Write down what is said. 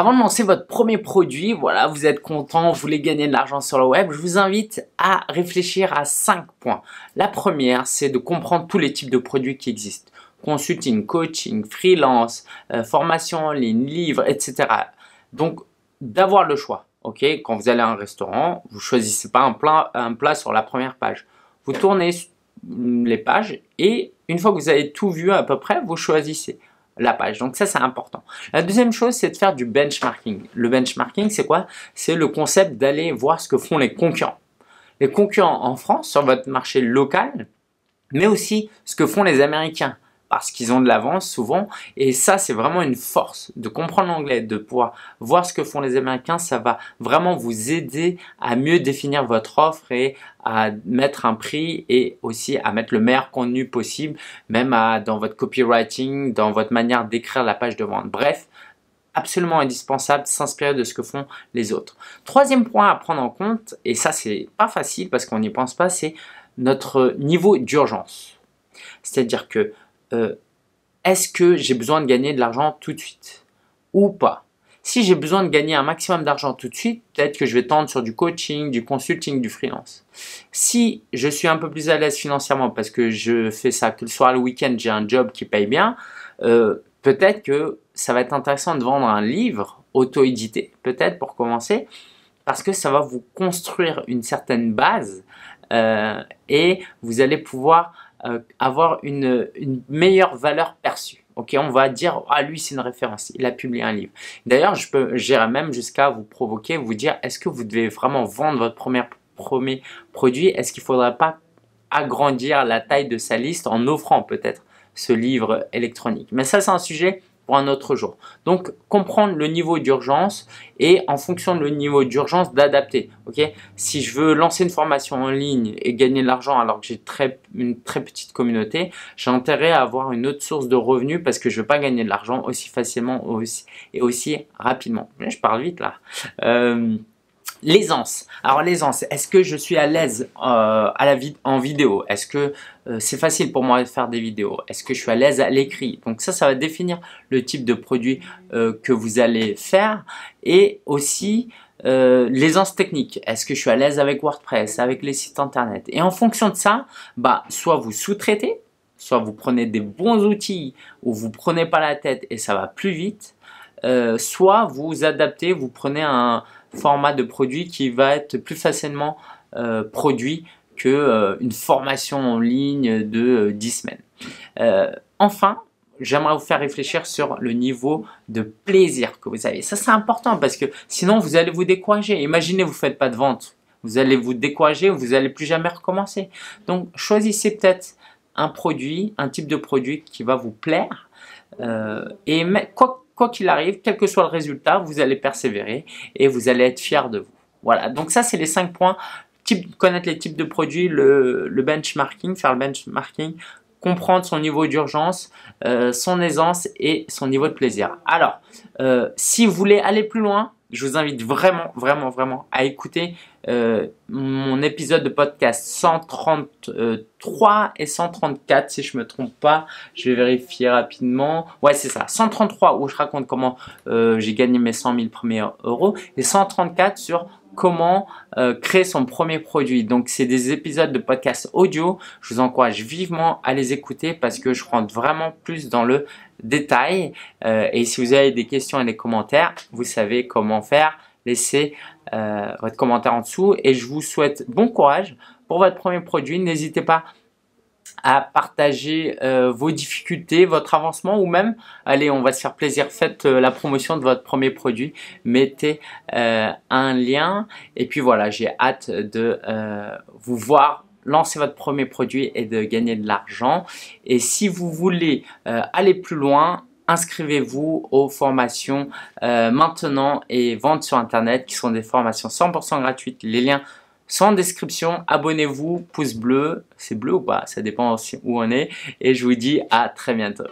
Avant de lancer votre premier produit, voilà, vous êtes content, vous voulez gagner de l'argent sur le web, je vous invite à réfléchir à cinq points. La première, c'est de comprendre tous les types de produits qui existent. Consulting, coaching, freelance, euh, formation en ligne, livre, etc. Donc, d'avoir le choix. Ok, quand vous allez à un restaurant, vous choisissez pas un un plat sur la première page. Vous tournez les pages et une fois que vous avez tout vu à peu près, vous choisissez la page. Donc ça, c'est important. La deuxième chose, c'est de faire du benchmarking. Le benchmarking, c'est quoi C'est le concept d'aller voir ce que font les concurrents. Les concurrents en France, sur votre marché local, mais aussi ce que font les Américains, parce qu'ils ont de l'avance souvent. Et ça, c'est vraiment une force de comprendre l'anglais, de pouvoir voir ce que font les Américains. Ça va vraiment vous aider à mieux définir votre offre et à mettre un prix et aussi à mettre le meilleur contenu possible, même dans votre copywriting, dans votre manière d'écrire la page de vente. Bref, absolument indispensable s'inspirer de ce que font les autres. Troisième point à prendre en compte, et ça c'est pas facile parce qu'on n'y pense pas, c'est notre niveau d'urgence. C'est-à-dire que euh, est-ce que j'ai besoin de gagner de l'argent tout de suite ou pas Si j'ai besoin de gagner un maximum d'argent tout de suite, peut-être que je vais tendre sur du coaching, du consulting, du freelance. Si je suis un peu plus à l'aise financièrement parce que je fais ça que le soir, le week-end, j'ai un job qui paye bien, euh, peut-être que ça va être intéressant de vendre un livre auto-édité, peut-être pour commencer, parce que ça va vous construire une certaine base euh, et vous allez pouvoir euh, avoir une, meilleure valeur perçue. Ok, on va dire à ah, lui c'est une référence, il a publié un livre. D'ailleurs, je peux j'irai même jusqu'à vous provoquer, vous dire est-ce que vous devez vraiment vendre votre premier, premier produit Est-ce qu'il ne faudrait pas agrandir la taille de sa liste en offrant peut-être ce livre électronique Mais ça c'est un sujet un autre jour. Donc comprendre le niveau d'urgence et en fonction de le niveau d'urgence d'adapter. Ok, si je veux lancer une formation en ligne et gagner de l'argent alors que j'ai très, une très petite communauté, j'ai intérêt à avoir une autre source de revenus parce que je veux pas gagner de l'argent aussi facilement aussi, et aussi rapidement. je parle vite là. Euh, L'aisance. Alors l'aisance, est-ce que je suis à l'aise euh, à la en vidéo Est-ce que euh, c'est facile pour moi de faire des vidéos Est-ce que je suis à l'aise à l'écrit Donc ça, ça va définir le type de produit euh, que vous allez faire et aussi l'aisance technique. Est-ce que je suis à l'aise avec WordPress, avec les sites internet Et en fonction de ça, bah, soit vous sous-traitez, soit vous prenez des bons outils ou vous prenez pas la tête et ça va plus vite, soit vous adaptez, vous prenez un format de produit qui va être plus facilement euh, produit que euh, une formation en ligne de 10 euh, semaines. enfin, j'aimerais vous faire réfléchir sur le niveau de plaisir que vous avez. Ça, c'est important parce que sinon, vous allez vous décourager. Imaginez, vous ne faites pas de vente. Vous allez vous décourager, vous n'allez plus jamais recommencer. Donc, choisissez peut-être un produit, un type de produit qui va vous plaire. et quoi, quoi qu'il arrive, quel que soit le résultat, vous allez persévérer et vous allez être fier de vous. Voilà, donc ça c'est les cinq points. Type, connaître les types de produits, le, benchmarking, faire le benchmarking, comprendre son niveau d'urgence, euh, son aisance et son niveau de plaisir. Alors, euh, si vous voulez aller plus loin, je vous invite vraiment, vraiment, vraiment à écouter euh, mon épisode de podcast 133 et 134, si je me trompe pas. Je vais vérifier rapidement. Ouais, c'est ça. 133 où je raconte comment euh, j'ai gagné mes 100 000 premiers euros et 134 sur comment euh, créer son premier produit. Donc c'est des épisodes de podcast audio. Je vous encourage vivement à les écouter parce que je rentre vraiment plus dans le détail. et si vous avez des questions et des commentaires, vous savez comment faire laissez euh, votre commentaire en dessous. Et je vous souhaite bon courage pour votre premier produit. N'hésitez pas à partager euh, vos difficultés, votre avancement ou même, allez, on va se faire plaisir, faites euh, la promotion de votre premier produit, mettez un lien et puis voilà, j'ai hâte de vous voir lancer votre premier produit et de gagner de l'argent. Et si vous voulez aller plus loin, inscrivez-vous aux formations euh, maintenant et vente sur internet qui sont des formations 100% gratuites. Les liens sont en description. Abonnez-vous, pouce bleu, c'est bleu ou pas, ça dépend où on est. Et je vous dis à très bientôt.